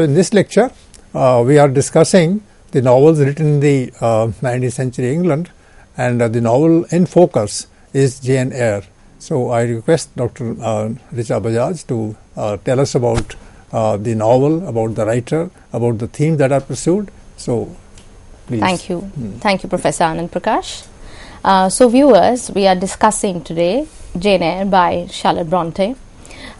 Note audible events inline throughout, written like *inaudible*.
So, in this lecture, uh, we are discussing the novels written in the uh, 19th century England and uh, the novel in focus is Jane Eyre. So, I request Dr. Uh, Bajaj to uh, tell us about uh, the novel, about the writer, about the themes that are pursued. So, please. Thank you. Hmm. Thank you, Professor Anand Prakash. Uh, so, viewers, we are discussing today Jane Eyre by Charlotte Bronte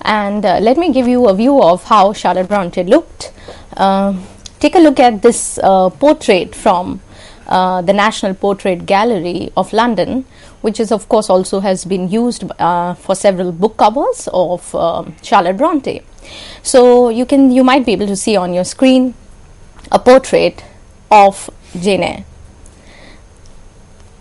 and uh, let me give you a view of how Charlotte Bronte looked. Uh, take a look at this uh, portrait from uh, the National Portrait Gallery of London, which is of course also has been used uh, for several book covers of uh, Charlotte Bronte. So you can you might be able to see on your screen a portrait of Jane Eyre.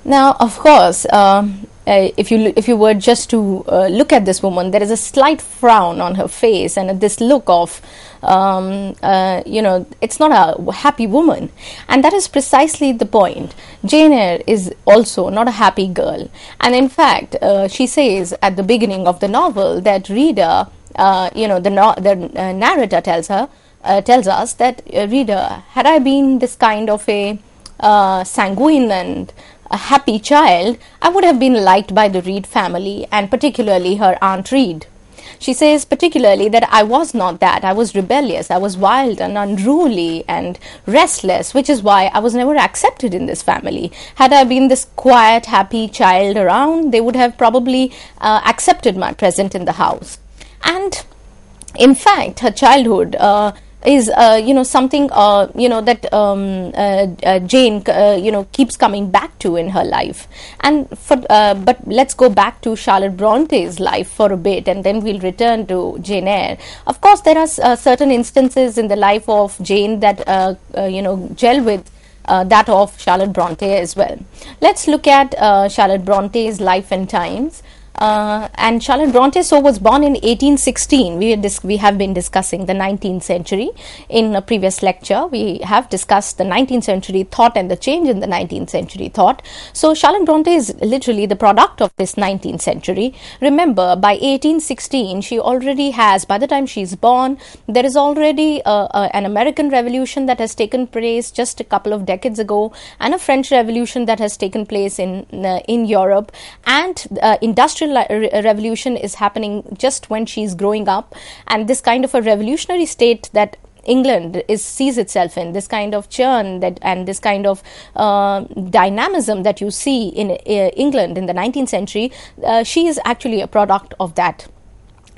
Now, of course, um, uh, if you if you were just to uh, look at this woman, there is a slight frown on her face and this look of, um, uh, you know, it's not a happy woman, and that is precisely the point. Jane Eyre is also not a happy girl, and in fact, uh, she says at the beginning of the novel that reader, uh, you know, the no- the narrator tells her. tells us that reader, had I been this kind of a sanguine and a happy child, I would have been liked by the Reed family and particularly her Aunt Reed. She says particularly that I was not that. I was rebellious, I was wild and unruly and restless, which is why I was never accepted in this family. Had I been this quiet, happy child around, they would have probably uh, accepted my presence in the house. And in fact, her childhood, uh, is uh, you know something uh, you know that um, uh, uh Jane uh, you know keeps coming back to in her life and for uh, but let's go back to Charlotte Bronte's life for a bit and then we'll return to Jane Eyre of course there are certain instances in the life of Jane that you know gel with that of Charlotte Bronte as well let's look at Charlotte Bronte's life and times uh, and Charlotte Bronte so was born in 1816. We, dis- we have been discussing the 19th century in a previous lecture. We have discussed the 19th century thought and the change in the 19th century thought. So Charlotte Bronte is literally the product of this 19th century. Remember, by 1816, she already has, by the time she is born, there is already an American Revolution that has taken place just a couple of decades ago, and a French Revolution that has taken place in uh, in Europe, and uh, industrial revolution is happening just when she's growing up and this kind of a revolutionary state that England is sees itself in this kind of churn that and this kind of uh, dynamism that you see in uh, England in the 19th century, uh, she is actually a product of that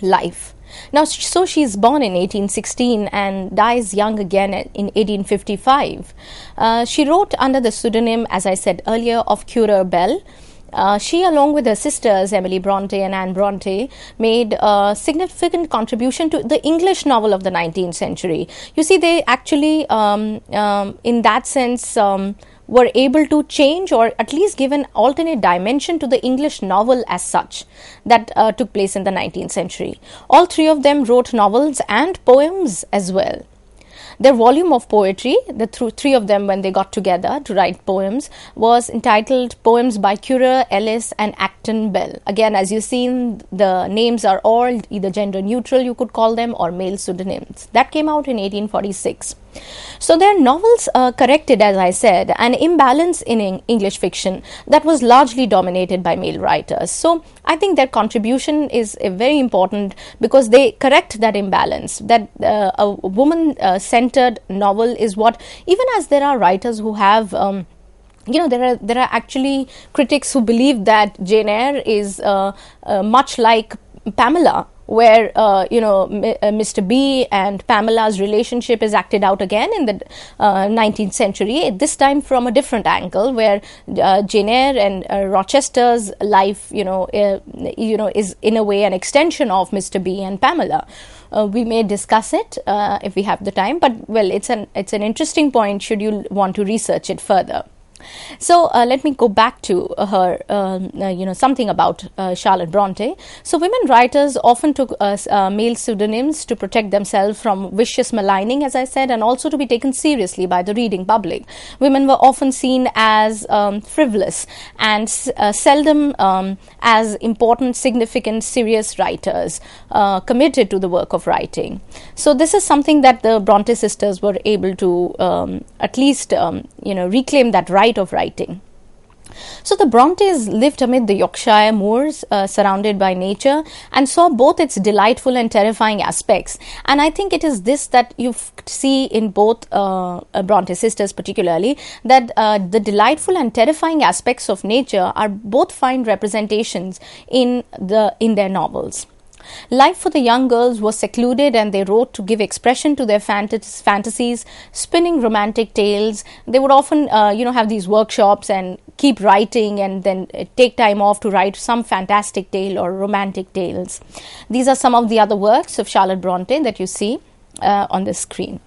life. Now, so she is born in 1816 and dies young again in 1855. Uh, she wrote under the pseudonym, as I said earlier, of Curer Bell uh, she, along with her sisters Emily Bronte and Anne Bronte, made a significant contribution to the English novel of the 19th century. You see, they actually, um, um, in that sense, um, were able to change or at least give an alternate dimension to the English novel as such that uh, took place in the 19th century. All three of them wrote novels and poems as well. Their volume of poetry, the th- three of them when they got together to write poems, was entitled Poems by Curer, Ellis, and Acton Bell. Again, as you've seen, the names are all either gender neutral, you could call them, or male pseudonyms. That came out in 1846. So their novels uh, corrected, as I said, an imbalance in English fiction that was largely dominated by male writers. So I think their contribution is uh, very important because they correct that imbalance. That uh, a woman-centered eh, novel is what, even as there are writers who have. Um, you know there are there are actually critics who believe that Jane Eyre is much like Pamela where uh, you know M- uh, Mr. B and Pamela's relationship is acted out again in the uh, 19th century. This time from a different angle, where uh, Jane Eyre and uh, Rochester's life, you know, uh, you know, is in a way an extension of Mr. B and Pamela. we may discuss it if we have the time, but well, it's an it's an interesting point. Should you want to research it further. So uh, let me go back to her, um, uh, you know, something about uh, Charlotte Bronte. So women writers often took uh, uh, male pseudonyms to protect themselves from vicious maligning, as I said, and also to be taken seriously by the reading public. Women were often seen as um, frivolous and uh, seldom um, as important, significant, serious writers committed to the work of writing. So this is something that the Bronte sisters were able to um, at least, um, you know, reclaim that right delight of writing. So the Brontes lived amid the Yorkshire moors, uh, surrounded by nature, and saw both its delightful and terrifying aspects. And I think it is this that you f- see in both uh, uh Bronte sisters, particularly, that uh, the delightful and terrifying aspects of nature are both find representations in the in their novels. Life for the young girls was secluded and they wrote to give expression to their fant- fantasies, spinning romantic tales. They would often, uh, you know, have these workshops and keep writing and then uh, take time off to write some fantastic tale or romantic tales. These are some of the other works of Charlotte Bronte that you see uh, on the screen.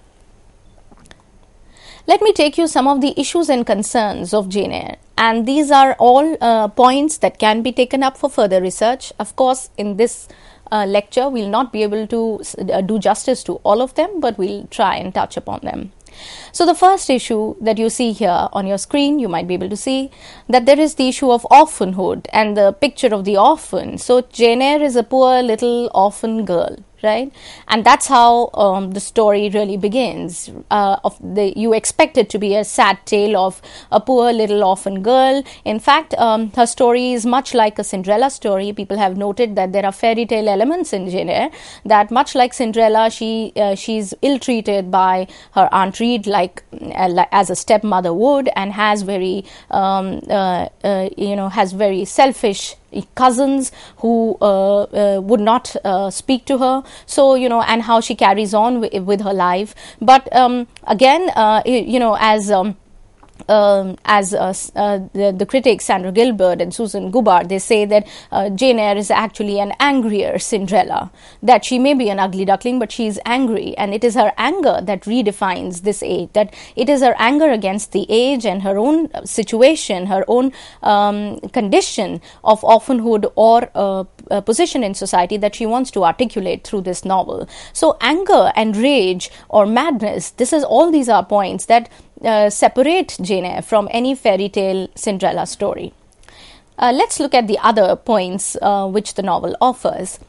Let me take you some of the issues and concerns of Jane Eyre and these are all uh, points that can be taken up for further research. Of course, in this uh, lecture, we'll not be able to uh, do justice to all of them, but we'll try and touch upon them. So, the first issue that you see here on your screen, you might be able to see that there is the issue of orphanhood and the picture of the orphan. So, Jane Eyre is a poor little orphan girl right? And that's how um, the story really begins. Uh, of the you expect it to be a sad tale of a poor little orphan girl. In fact, um, her story is much like a Cinderella story. People have noted that there are fairy tale elements in Jane Eyre. That much like Cinderella, she uh, she's ill treated by her aunt Reed, like, uh, as a stepmother would, and has very um, uh, uh, you know has very selfish cousins who uh, uh, would not uh, speak to her. So, you know, and how she carries on with, with her life. But um, again, you know, as um, um, as uh, uh, the, the, critics Sandra Gilbert and Susan Gubbard, they say that uh, Jane Eyre is actually an angrier Cinderella. That she may be an ugly duckling, but she is angry, and it is her anger that redefines this age. That it is her anger against the age and her own uh, situation, her own um, condition of orphanhood or uh, uh, position in society that she wants to articulate through this novel. So anger and rage or madness. This is all these are points that uh, separate Jane Eyre from any fairy tale Cinderella story. Uh, let's look at the other points uh, which the novel offers.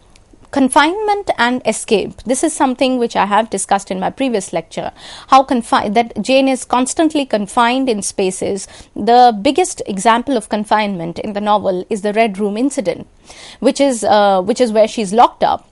Confinement and escape. This is something which I have discussed in my previous lecture. How confined that Jane is constantly confined in spaces. The biggest example of confinement in the novel is the Red Room incident, which is uh, which is where she's locked up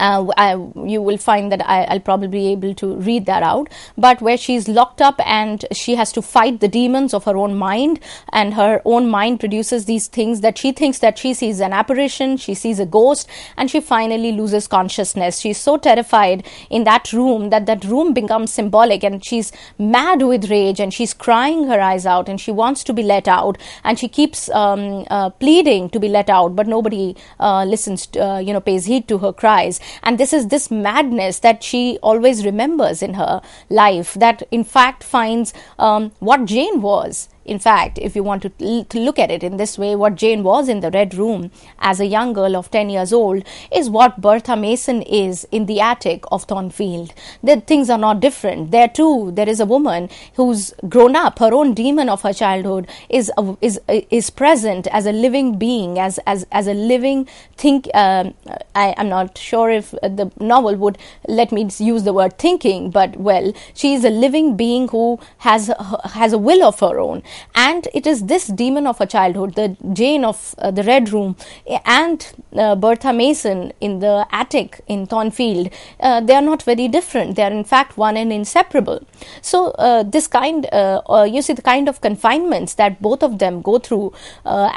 uh, I, you will find that I, will probably be able to read that out. But where she's locked up and she has to fight the demons of her own mind, and her own mind produces these things that she thinks that she sees an apparition, she sees a ghost, and she finally loses consciousness. She's so terrified in that room that that room becomes symbolic, and she's mad with rage, and she's crying her eyes out, and she wants to be let out, and she keeps um, uh, pleading to be let out, but nobody uh, listens, to, uh, you know, pays heed to her cries and this is this madness that she always remembers in her life that, in fact, finds um, what Jane was in fact, if you want to, to look at it in this way, what Jane was in the Red Room as a young girl of 10 years old is what Bertha Mason is in the attic of Thornfield. That things are not different. There too, there is a woman who's grown up. Her own demon of her childhood is is is present as a living being, as as as a living think. Um, I am not sure if the novel would let me use the word thinking, but well, she is a living being who has has a will of her own and it is this demon of her childhood the jane of uh, the red room and uh, bertha mason in the attic in thornfield uh, they are not very different they are in fact one and inseparable so uh, this kind uh, uh, you see the kind of confinements that both of them go through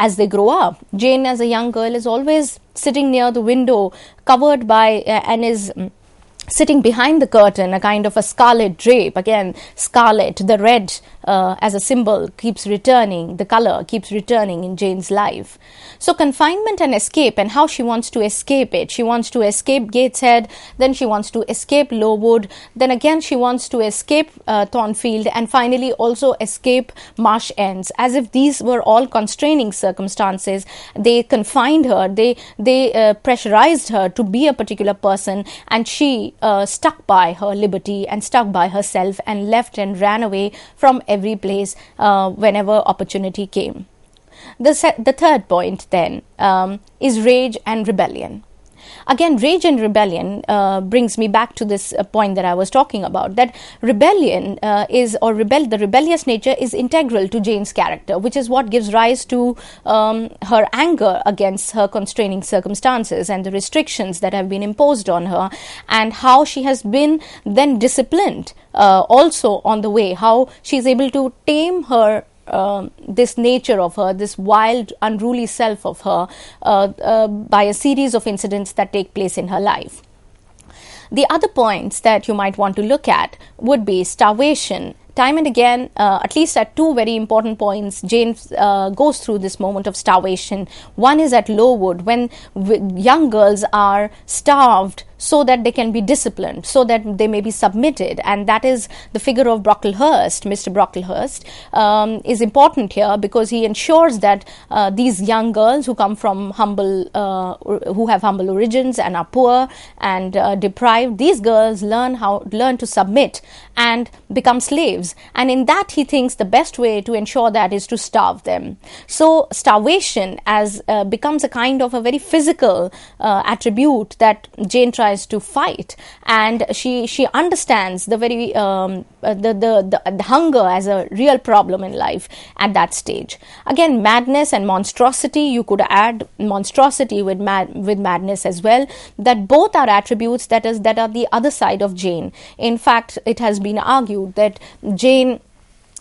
as they grow up jane as a young girl is always sitting near the window covered by and is mm, sitting behind the curtain, a kind of a scarlet drape, again, scarlet, the red uh, as a symbol keeps returning, the color keeps returning in Jane's life. So, confinement and escape, and how she wants to escape it. She wants to escape Gateshead, then she wants to escape Lowood, then again she wants to escape uh, Thornfield, and finally also escape Marsh Ends. As if these were all constraining circumstances, they confined her, they, they uh, pressurized her to be a particular person, and she uh, stuck by her liberty and stuck by herself and left and ran away from every place uh, whenever opportunity came. The, se- the third point then um, is rage and rebellion again, rage and rebellion uh, brings me back to this uh, point that I was talking about that rebellion uh, is, or rebel, the rebellious nature is integral to Jane's character, which is what gives rise to um, her anger against her constraining circumstances and the restrictions that have been imposed on her, and how she has been then disciplined uh, also on the way, how she's able to tame her um, this nature of her, this wild, unruly self of her, uh, uh, by a series of incidents that take place in her life. The other points that you might want to look at would be starvation. Time and again, uh, at least at two very important points, Jane uh, goes through this moment of starvation. One is at Lowood when w- young girls are starved so that they can be disciplined, so that they may be submitted. And that is the figure of Brocklehurst, Mr. Brocklehurst, um, is important here because he ensures that uh, these young girls who come from humble, uh, who have humble origins and are poor and uh, deprived, these girls learn how learn to submit and become slaves. And in that, he thinks the best way to ensure that is to starve them. So starvation as uh, becomes a kind of a very physical uh, attribute that Jane tries tries to fight and she she understands the very um, uh, the, the, the the hunger as a real problem in life at that stage again madness and monstrosity you could add monstrosity with mad with madness as well that both are attributes that is that are the other side of jane in fact it has been argued that jane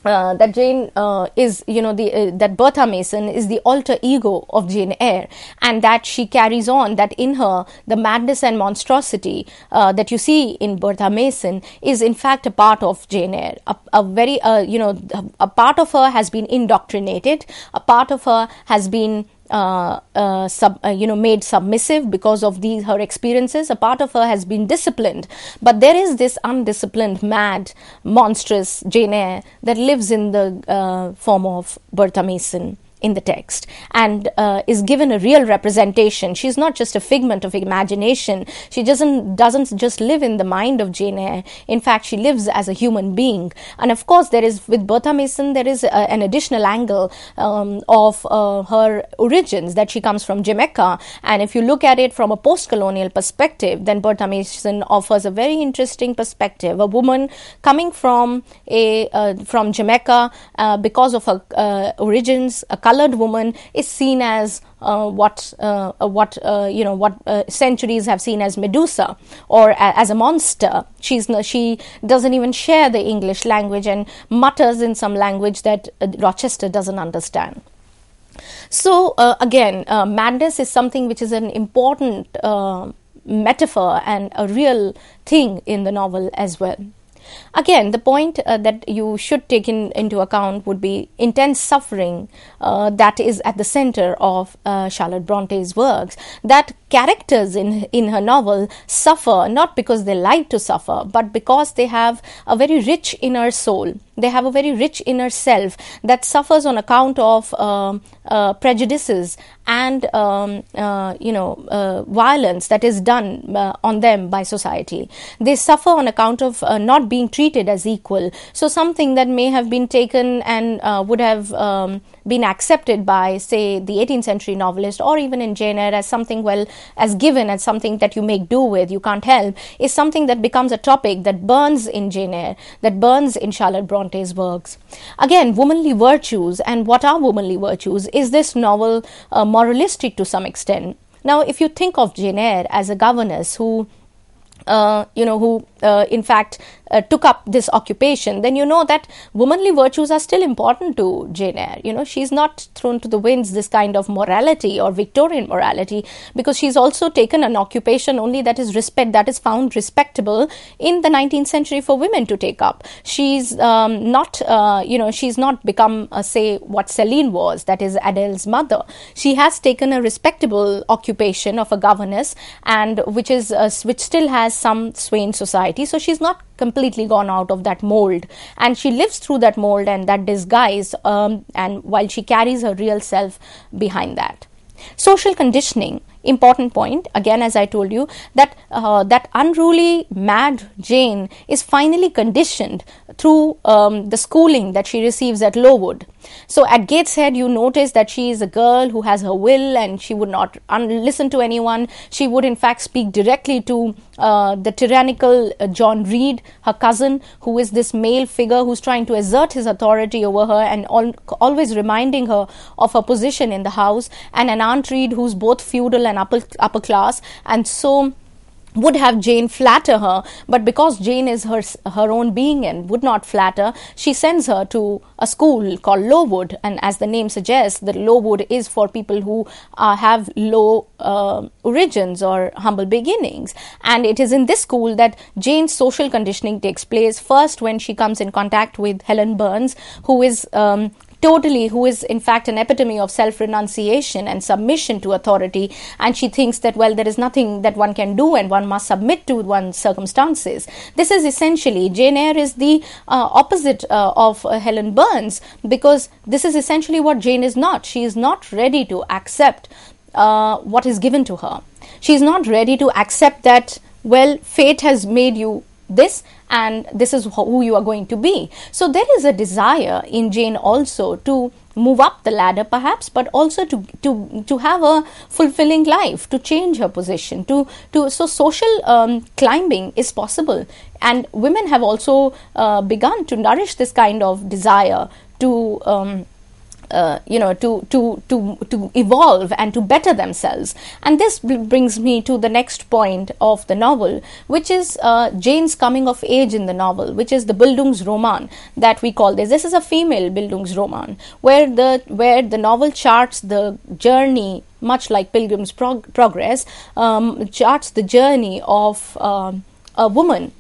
uh, that Jane uh, is, you know, the uh, that Bertha Mason is the alter ego of Jane Eyre, and that she carries on that in her the madness and monstrosity uh, that you see in Bertha Mason is in fact a part of Jane Eyre. A, a very, uh, you know, a part of her has been indoctrinated. A part of her has been uh, uh, sub, uh, you know, made submissive because of these her experiences. A part of her has been disciplined, but there is this undisciplined, mad, monstrous Jane Eyre that lives in the uh, form of Bertha Mason in the text and uh, is given a real representation. She's not just a figment of imagination. She doesn't doesn't just live in the mind of Jane Eyre. In fact, she lives as a human being. And of course, there is with Bertha Mason there is a, uh, an additional angle um, of uh, her origins that she comes from Jamaica. And if you look at it from a post-colonial perspective, then Bertha Mason offers a very interesting perspective. A woman coming from a uh, from Jamaica uh, because of her uh, origins, a colored woman is seen as uh, what uh, uh what uh, you know what uh, centuries have seen as Medusa or a- as a monster. She's no, she doesn't even share the English language and mutters in some language that uh, Rochester doesn't understand. So again, madness is something which is an important metaphor and a real thing in the novel as well. Again, the point uh, that you should take in, into account would be intense suffering uh, that is at the center of uh, Charlotte Bronte's works. That characters in, in her novel suffer not because they like to suffer, but because they have a very rich inner soul. They have a very rich inner self that suffers on account of um, uh, prejudices and um, uh, you know uh, violence that is done uh, on them by society. They suffer on account of uh, not being treated as equal. So something that may have been taken and uh, would have um, been accepted by, say, the 18th century novelist or even in Jane Eyre as something well as given, as something that you make do with, you can't help, is something that becomes a topic that burns in Jane Eyre, that burns in Charlotte Bronte's works. Again, womanly virtues and what are womanly virtues? Is this novel uh, moralistic to some extent? Now, if you think of Jane Eyre as a governess who uh, you know, who uh, in fact uh, took up this occupation, then you know that womanly virtues are still important to Jane Eyre. You know, she's not thrown to the winds this kind of morality or Victorian morality because she's also taken an occupation only that is respect that is found respectable in the 19th century for women to take up. She's um, not, uh, you know, she's not become, uh, say, what Celine was, that is Adele's mother. She has taken a respectable occupation of a governess and which is uh, which still has some sway in society. So she's not completely gone out of that mold and she lives through that mold and that disguise um, and while she carries her real self behind that social conditioning important point again as i told you that uh, that unruly mad jane is finally conditioned through um, the schooling that she receives at lowood so at Gateshead, you notice that she is a girl who has her will and she would not un- listen to anyone. She would, in fact, speak directly to uh, the tyrannical uh, John Reed, her cousin, who is this male figure who's trying to exert his authority over her and al- always reminding her of her position in the house, and an Aunt Reed who's both feudal and upper, upper class. And so would have Jane flatter her, but because Jane is her her own being and would not flatter, she sends her to a school called Lowood, and as the name suggests, the Lowood is for people who uh, have low uh, origins or humble beginnings. And it is in this school that Jane's social conditioning takes place. First, when she comes in contact with Helen Burns, who is um, totally, who is in fact an epitome of self renunciation and submission to authority. And she thinks that, well, there is nothing that one can do and one must submit to one's circumstances. This is essentially, Jane Eyre is the uh, opposite uh, of uh, Helen Burns because this is essentially what Jane is not. She is not ready to accept uh, what is given to her. She is not ready to accept that, well, fate has made you this and this is who you are going to be. So there is a desire in Jane also to move up the ladder perhaps but also to to to have a fulfilling life to change her position to to so social um, climbing is possible and women have also uh, begun to nourish this kind of desire to um, uh, you know to to to to evolve and to better themselves and this b- brings me to the next point of the novel which is uh, jane's coming of age in the novel which is the bildungsroman that we call this this is a female bildungsroman where the where the novel charts the journey much like pilgrim's Prog- progress um, charts the journey of um, a woman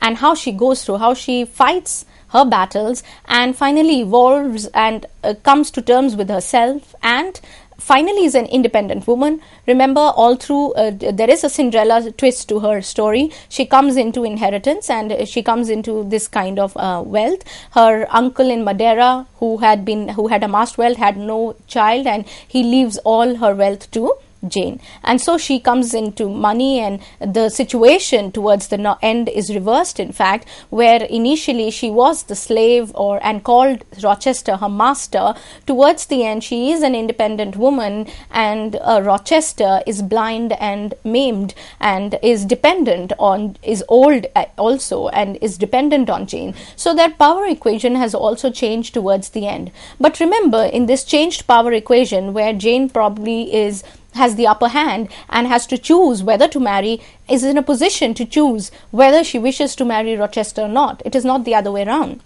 and how she goes through how she fights her battles, and finally evolves and uh, comes to terms with herself and finally is an independent woman remember all through uh, there is a cinderella twist to her story she comes into inheritance and uh, she comes into this kind of uh, wealth her uncle in madeira who had been who had amassed wealth had no child and he leaves all her wealth to Jane. And so she comes into money, and the situation towards the no- end is reversed, in fact, where initially she was the slave or and called Rochester her master. Towards the end, she is an independent woman, and uh, Rochester is blind and maimed and is dependent on, is old uh, also, and is dependent on Jane. So that power equation has also changed towards the end. But remember, in this changed power equation, where Jane probably is has the upper hand and has to choose whether to marry, is in a position to choose whether she wishes to marry Rochester or not. It is not the other way around.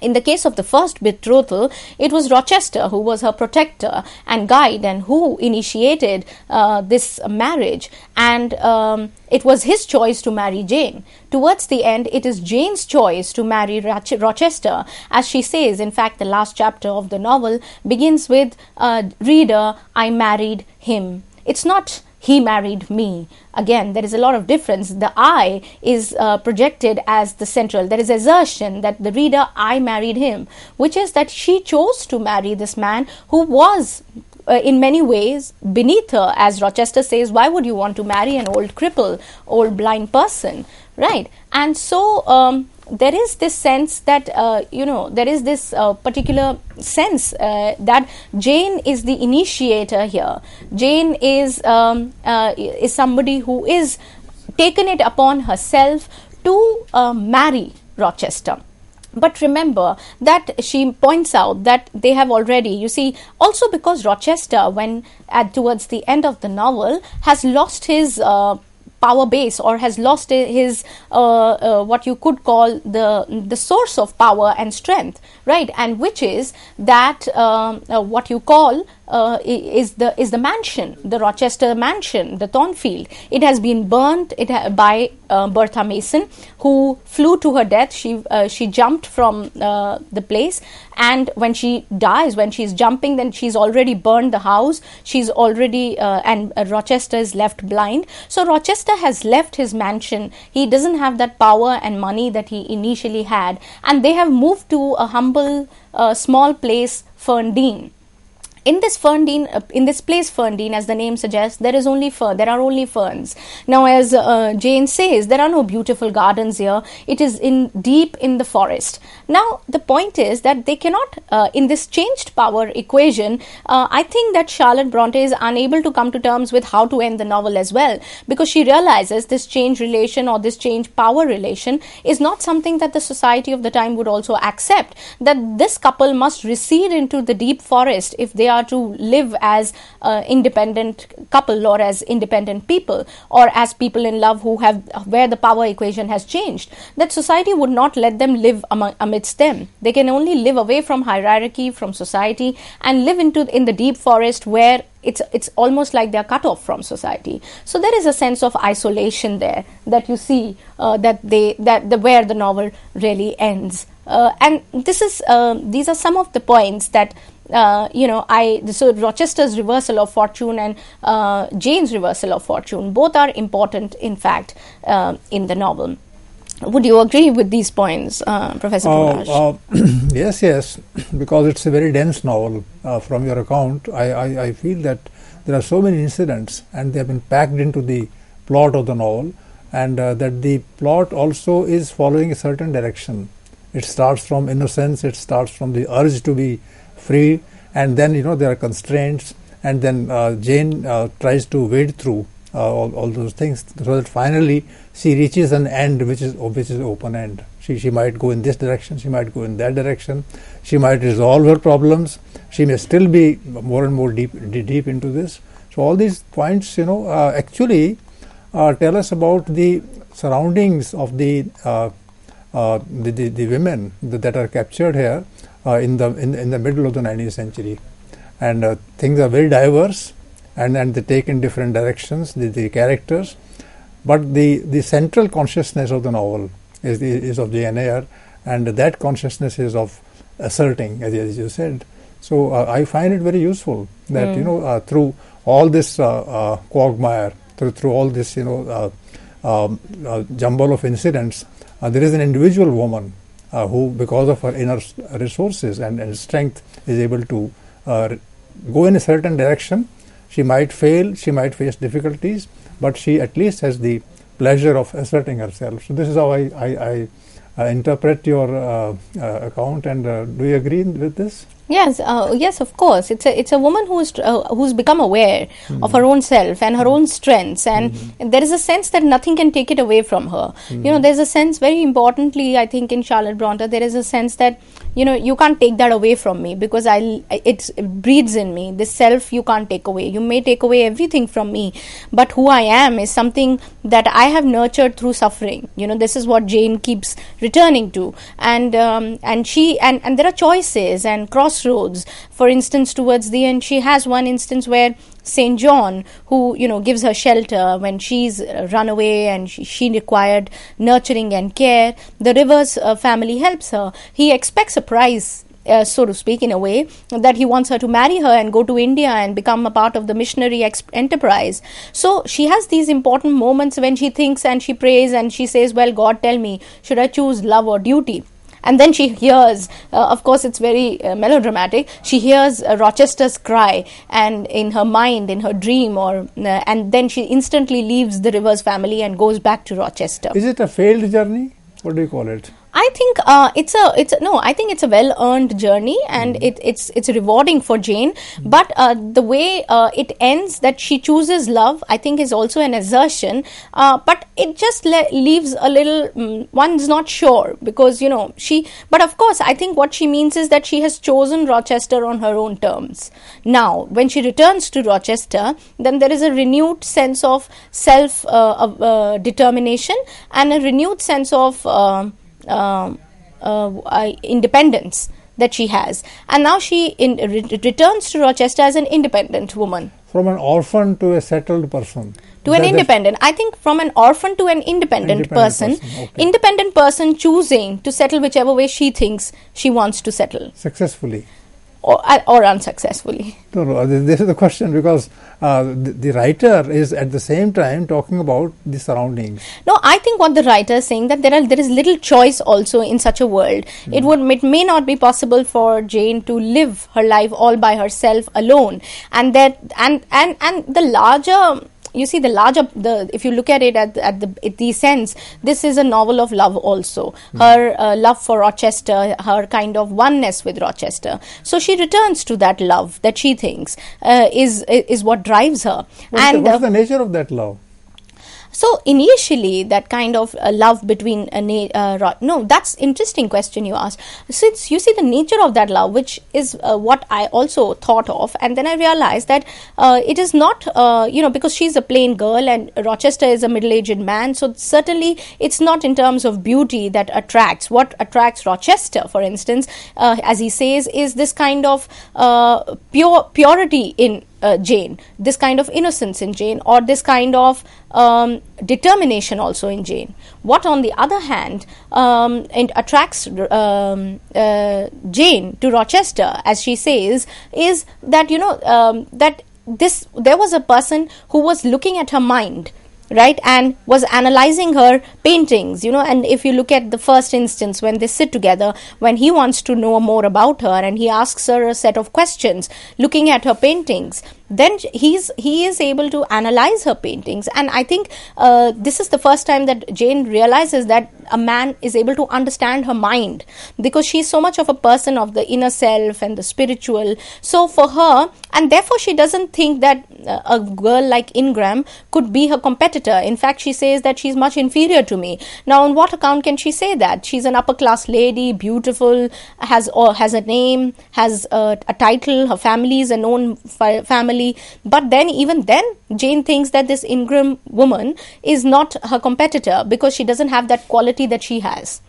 In the case of the first betrothal, it was Rochester who was her protector and guide and who initiated uh, this marriage, and um, it was his choice to marry Jane. Towards the end, it is Jane's choice to marry Rochester. As she says, in fact, the last chapter of the novel begins with uh, Reader, I married him. It's not he married me. Again, there is a lot of difference. The I is uh, projected as the central. There is assertion that the reader, I married him, which is that she chose to marry this man who was uh, in many ways beneath her as rochester says why would you want to marry an old cripple old blind person right and so um, there is this sense that uh, you know there is this uh, particular sense uh, that Jane is the initiator here. Jane is um, uh, is somebody who is taken it upon herself to uh, marry Rochester. But remember that she points out that they have already, you see, also because Rochester, when at towards the end of the novel, has lost his uh, power base or has lost his uh, uh, what you could call the the source of power and strength right and which is that um, uh, what you call uh, is the is the mansion the rochester mansion the thornfield it has been burnt it ha- by uh, bertha mason who flew to her death she uh, she jumped from uh, the place and when she dies when she's jumping then she's already burned the house she's already uh, and rochester is left blind so rochester has left his mansion he doesn't have that power and money that he initially had and they have moved to a humble humble uh, small place Ferndean in this Ferndine, uh, in this place Ferndine, as the name suggests, there is only fern. There are only ferns. Now, as uh, Jane says, there are no beautiful gardens here. It is in deep in the forest. Now, the point is that they cannot, uh, in this changed power equation, uh, I think that Charlotte Bronte is unable to come to terms with how to end the novel as well, because she realizes this change relation or this change power relation is not something that the society of the time would also accept. That this couple must recede into the deep forest if they are are to live as uh, independent couple or as independent people or as people in love who have where the power equation has changed that society would not let them live among, amidst them they can only live away from hierarchy from society and live into in the deep forest where it's it's almost like they're cut off from society so there is a sense of isolation there that you see uh, that they that the where the novel really ends uh, and this is uh, these are some of the points that uh, you know, I so Rochester's reversal of fortune and uh, Jane's reversal of fortune both are important, in fact, uh, in the novel. Would you agree with these points, uh, Professor? Uh, uh, *clears throat* yes, yes, because it's a very dense novel. from your account, I, I, I, feel that there are so many incidents, and they have been packed into the plot of the novel, and that the plot also is following a certain direction. It starts from innocence. It starts from the urge to be free and then you know there are constraints and then uh, Jane uh, tries to wade through uh, all, all those things so that finally she reaches an end which is which is open end she, she might go in this direction she might go in that direction she might resolve her problems she may still be more and more deep deep into this so all these points you know uh, actually uh, tell us about the surroundings of the uh, uh, the, the, the, women that are captured here uh, in the in, in the middle of the 19th century and uh, things are very diverse and and they take in different directions the, the characters but the the central consciousness of the novel is the, is of Jane Eyre and that consciousness is of asserting as, as you said so uh, I find it very useful that mm. you hmm. know uh, through all this uh, uh, quagmire through through all this you know um, jumble of incidents there is an individual woman uh, who, because of her inner resources and, and strength, is able to uh, go in a certain direction. She might fail, she might face difficulties, but she at least has the pleasure of asserting herself. So, this is how I, I, I uh, interpret your uh, uh, account, and uh, do you agree with this? Yes, uh, yes, of course. It's a it's a woman who's uh, who's become aware mm-hmm. of her own self and her hmm. own strengths, and mm-hmm. there is a sense that nothing can take it away from her. Mm-hmm. You know, there's a sense. Very importantly, I think in Charlotte Bronte, there is a sense that you know you can't take that away from me because I it breeds in me this self you can't take away. You may take away everything from me, but who I am is something that I have nurtured through suffering. You know, this is what Jane keeps returning to, and um, and she and and there are choices and cross crossroads. For instance, towards the end, she has one instance where St. John, who, you know, gives her shelter when she's uh, run away and she, she required nurturing and care, the river's uh, family helps her. He expects a price uh, so to speak, in a way, that he wants her to marry her and go to India and become a part of the missionary enterprise. So she has these important moments when she thinks and she prays and she says, Well, God, tell me, should I choose love or duty? and then she hears uh, of course it's very uh, melodramatic she hears uh, rochester's cry and in her mind in her dream or uh, and then she instantly leaves the rivers family and goes back to rochester is it a failed journey what do you call it I think uh, it's a it's a, no. I think it's a well earned journey, and mm. it, it's it's rewarding for Jane. Mm. But uh, the way uh, it ends, that she chooses love, I think is also an assertion. Uh, but it just le- leaves a little. Um, one's not sure because you know she. But of course, I think what she means is that she has chosen Rochester on her own terms. Now, when she returns to Rochester, then there is a renewed sense of self uh, uh, determination and a renewed sense of um, uh, independence that she has. And now she in, re- returns to Rochester as an independent woman. From an orphan to a settled person. To an independent. I think from an orphan to an independent, independent person. person. Okay. Independent person choosing to settle whichever way she thinks she wants to settle. Successfully or, uh, or unsuccessfully? No, no, this is the question because uh, the, the, writer is at the same time talking about the surroundings. No, I think what the writer is saying that there are there is little choice also in such a world. mm It hmm. would it may not be possible for Jane to live her life all by herself alone, and that and and and the larger you see the larger the if you look at it at at the at the sense this is a novel of love also mm. her uh, love for Rochester her kind of oneness with Rochester so she returns to that love that she thinks uh, is is what drives her what and the, what is the nature of that love so initially, that kind of uh, love between a uh, na- uh, no, that's interesting question you asked. Since you see the nature of that love, which is uh, what I also thought of, and then I realized that uh, it is not uh, you know because she's a plain girl and Rochester is a middle-aged man, so certainly it's not in terms of beauty that attracts. What attracts Rochester, for instance, as he says, is this kind of pure purity in uh, Jane, this kind of innocence in Jane, or this kind of um, determination also in Jane. What, on the other hand, um, attracts um, uh, Jane to Rochester, as she says, is that you know um, that this there was a person who was looking at her mind right and was analyzing her paintings you know and if you look at the first instance when they sit together when he wants to know more about her and he asks her a set of questions looking at her paintings then he's he is able to analyze her paintings and i think uh, this is the first time that jane realizes that a man is able to understand her mind because she's so much of a person of the inner self and the spiritual. So for her, and therefore she doesn't think that uh, a girl like Ingram could be her competitor. In fact, she says that she's much inferior to me. Now, on what account can she say that? She's an upper class lady, beautiful, has or uh, has a name, has a, a title. Her family is a known fi- family. But then, even then, Jane thinks that this Ingram woman is not her competitor because she doesn't have that quality that she has.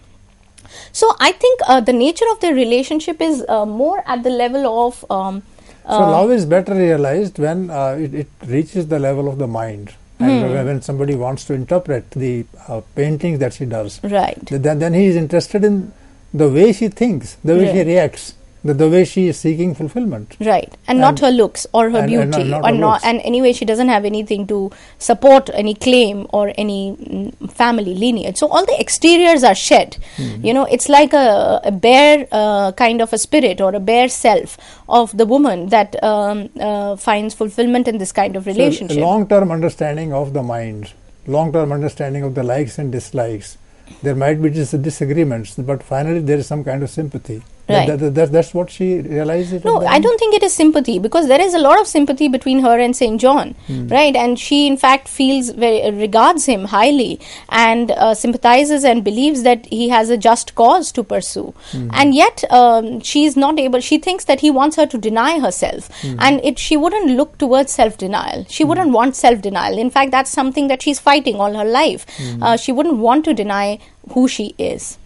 So I think uh, the nature of their relationship is uh, more at the level of. Um, so uh, love is better realized when uh, it, it reaches the level of the mind and hmm. when somebody wants to interpret the uh, paintings that she does right then, then he is interested in the way she thinks the way right. she reacts that the way she is seeking fulfillment right and, and not her looks or her and, beauty and not, not or not and anyway she doesn't have anything to support any claim or any mm, family lineage so all the exteriors are shed mm-hmm. you know it's like a, a bare uh, kind of a spirit or a bare self of the woman that um, uh, finds fulfillment in this kind of relationship so long term understanding of the mind long term understanding of the likes and dislikes there might be just disagreements but finally there is some kind of sympathy Right. That, that, that, that's what she realizes. no, I don't think it is sympathy because there is a lot of sympathy between her and Saint John, mm. right? And she, in fact, feels very, regards him highly and uh, sympathizes and believes that he has a just cause to pursue. Mm. And yet, um, she is not able. She thinks that he wants her to deny herself, mm. and it, she wouldn't look towards self denial. She hmm. wouldn't want self denial. In fact, that's something that she's fighting all her life. Hmm. Uh, she wouldn't want to deny who she is.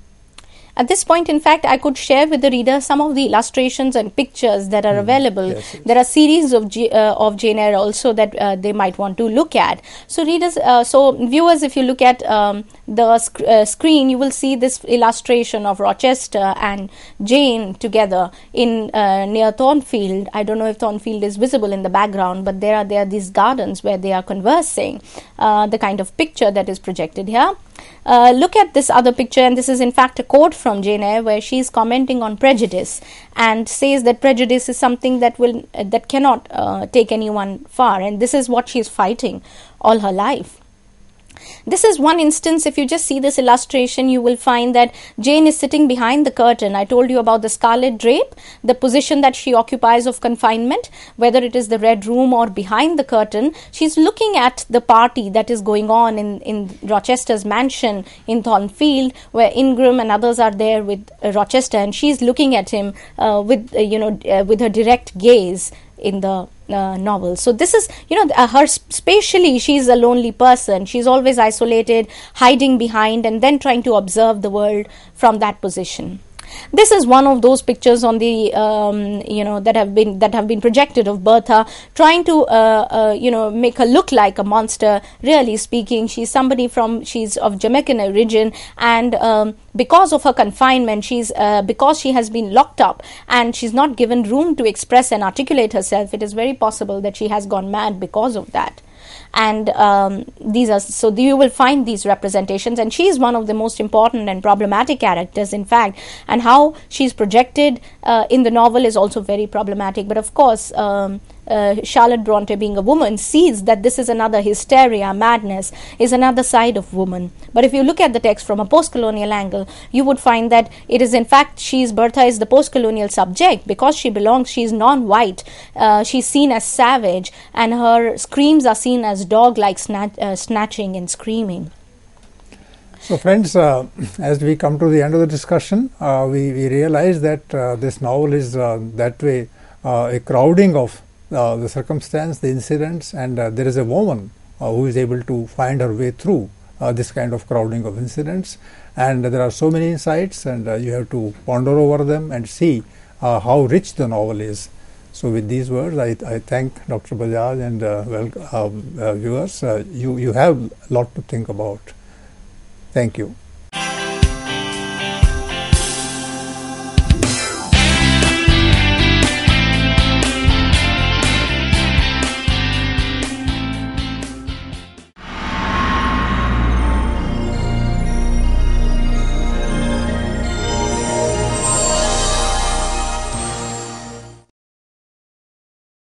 At this point, in fact, I could share with the reader some of the illustrations and pictures that are mm, available. Yes, yes. There are series of G, uh, of Jane Eyre also that uh, they might want to look at. So, readers, uh, so viewers, if you look at um, the sc- uh, screen, you will see this illustration of Rochester and Jane together in uh, near Thornfield. I don't know if Thornfield is visible in the background, but there are there are these gardens where they are conversing. Uh, the kind of picture that is projected here uh, look at this other picture, and this is in fact a quote from Jane Eyre, where she is commenting on prejudice and says that prejudice is something that will uh, that cannot uh, take anyone far, and this is what she is fighting all her life. This is one instance, if you just see this illustration, you will find that Jane is sitting behind the curtain. I told you about the scarlet drape, the position that she occupies of confinement, whether it is the red room or behind the curtain. She's looking at the party that is going on in, in Rochester's mansion in Thornfield, where Ingram and others are there with uh, Rochester, and she's looking at him uh, with, uh, you know, uh, with her direct gaze in the uh, novel. So this is, you know, uh, her spatially, she's a lonely person. She's always isolated, hiding behind, and then trying to observe the world from that position. This is one of those pictures on the um, you know that have been that have been projected of Bertha trying to uh, uh, you know make her look like a monster. Really speaking, she's somebody from she's of Jamaican origin, and um, because of her confinement, she's uh, because she has been locked up and she's not given room to express and articulate herself. It is very possible that she has gone mad because of that and um, these are so you will find these representations and she is one of the most important and problematic characters in fact and how she's projected uh, in the novel is also very problematic but of course um, uh, Charlotte Bronte, being a woman, sees that this is another hysteria, madness, is another side of woman. But if you look at the text from a post colonial angle, you would find that it is in fact she's Bertha is the post colonial subject because she belongs, she's non white, uh, she's seen as savage, and her screams are seen as dog like snatch, uh, snatching and screaming. So, friends, uh, *clears throat* as we come to the end of the discussion, uh, we, we realize that uh, this novel is uh, that way uh, a crowding of uh, the circumstance, the incidents, and uh, there is a woman uh, who is able to find her way through uh, this kind of crowding of incidents. And there are so many insights, and uh, you have to ponder over them and see uh, how rich the novel is. So, with these words, I, I thank Dr. Bajaj and well, um, viewers. you, you have a lot to think about. Thank you.